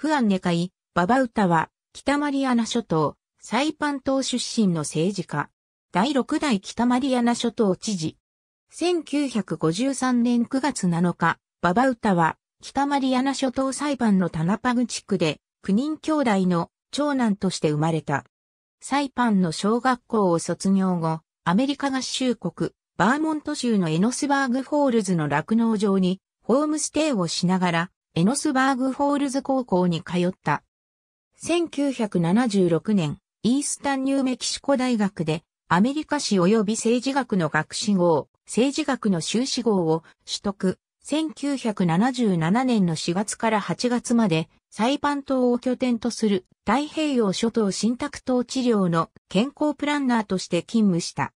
フアンネカイ、ババウタは、北マリアナ諸島、サイパン島出身の政治家。第6代北マリアナ諸島知事。1953年9月7日、ババウタは、北マリアナ諸島裁判のタナパグ地区で、9人兄弟の長男として生まれた。サイパンの小学校を卒業後、アメリカ合衆国、バーモント州のエノスバーグホールズの落農場に、ホームステイをしながら、エノスバーグホールズ高校に通った。1976年、イースタンニューメキシコ大学で、アメリカ史及び政治学の学士号、政治学の修士号を取得。1977年の4月から8月まで、裁判島を拠点とする太平洋諸島新宅島治療の健康プランナーとして勤務した。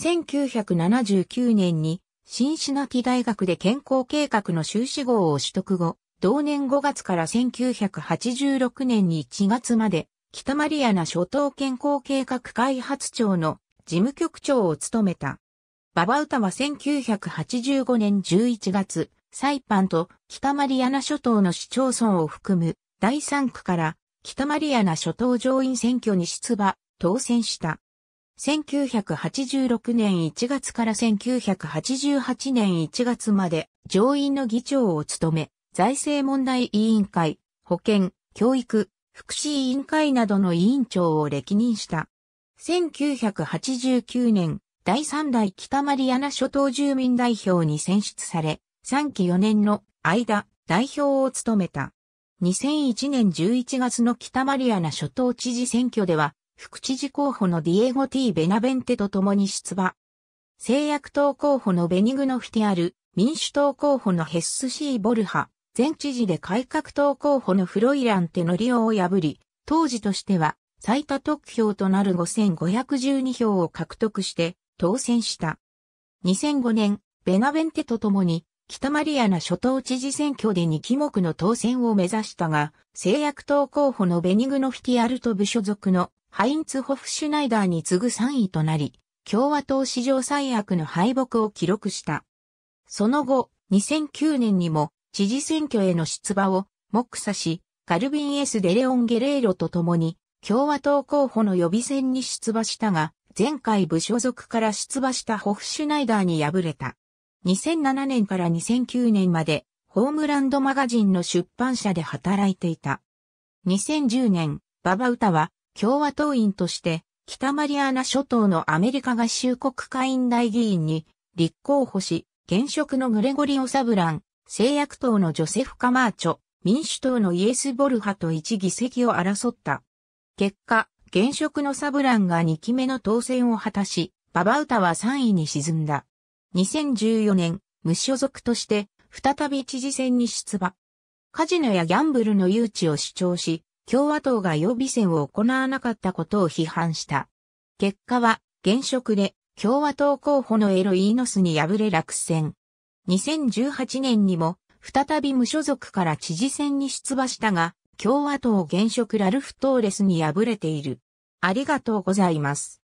1979年にシンシナティ大学で健康計画の修士号を取得後、同年5月から1986年に1月まで、北マリアナ諸島健康計画開発庁の事務局長を務めた。ババウタは1985年11月、サイパンと北マリアナ諸島の市町村を含む第3区から北マリアナ諸島上院選挙に出馬、当選した。1986年1月から1988年1月まで上院の議長を務め、財政問題委員会、保健、教育、福祉委員会などの委員長を歴任した。1989年、第3代北マリアナ諸島住民代表に選出され、3期4年の間、代表を務めた。2001年11月の北マリアナ諸島知事選挙では、副知事候補のディエゴ・ティ・ベナベンテと共に出馬。制約党候補のベニグノフティアル、民主党候補のヘッス・シー・ボルハ、前知事で改革党候補のフロイランテのリオを破り、当時としては最多得票となる5512票を獲得して当選した。2005年、ベナベンテと共に北マリアナ諸島知事選挙で2期目の当選を目指したが、制約党候補のベニグノフィティアルと部所属のハインツ・ホフシュナイダーに次ぐ3位となり、共和党史上最悪の敗北を記録した。その後、2009年にも知事選挙への出馬を目指し、カルビン・エス・デレオン・ゲレーロと共に共和党候補の予備選に出馬したが、前回部所属から出馬したホフシュナイダーに敗れた。2007年から2009年までホームランドマガジンの出版社で働いていた。2010年、ババウタは共和党員として、北マリアナ諸島のアメリカ合衆国会員代議員に立候補し、現職のグレゴリオ・サブラン、製薬党のジョセフ・カマーチョ、民主党のイエス・ボルハと一議席を争った。結果、現職のサブランが2期目の当選を果たし、ババウタは3位に沈んだ。2014年、無所属として、再び知事選に出馬。カジノやギャンブルの誘致を主張し、共和党が予備選を行わなかったことを批判した。結果は、現職で共和党候補のエロイーノスに敗れ落選。2018年にも、再び無所属から知事選に出馬したが、共和党現職ラルフ・トーレスに敗れている。ありがとうございます。